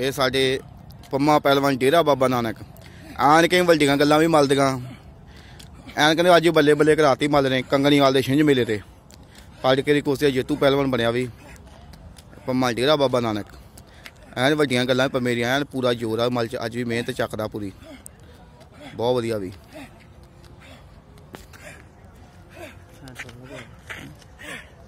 ਇਹ ਸਾਡੇ ਪੰਮਾ ਪਹਿਲਵਾਨ ਡੇਰਾ ਬਾਬਾ ਨਾਨਕ ਆਣ ਕੇ ਵੱਡੀਆਂ ਗੱਲਾਂ ਵੀ ਮਲਦੀਆਂ ਐਨ ਕਹਿੰਦੇ ਅੱਜ ਬੱਲੇ ਬੱਲੇ ਕਰਾਤੀ ਮਲ ਰਹੇ ਕੰਗਣੀ ਵਾਲ ਦੇ ਛਿੰਝ ਮੇਲੇ ਤੇ ਪਾਰਟੀ ਕੇ ਕੋਸੇ ਜੇਤੂ ਪਹਿਲਵਾਨ ਬਣਿਆ ਵੀ ਪੰਮਾ ਡੇਰਾ ਬਾਬਾ ਨਾਨਕ ਐਨ ਵੱਡੀਆਂ ਗੱਲਾਂ ਪਰ ਮੇਰੀ ਐਨ ਪੂਰਾ ਜੋਰ ਆ ਮਲ ਚ ਅੱਜ ਵੀ ਮਿਹਨਤ ਚੱਕਦਾ ਪੂਰੀ ਬਹੁਤ ਵਧੀਆ ਵੀ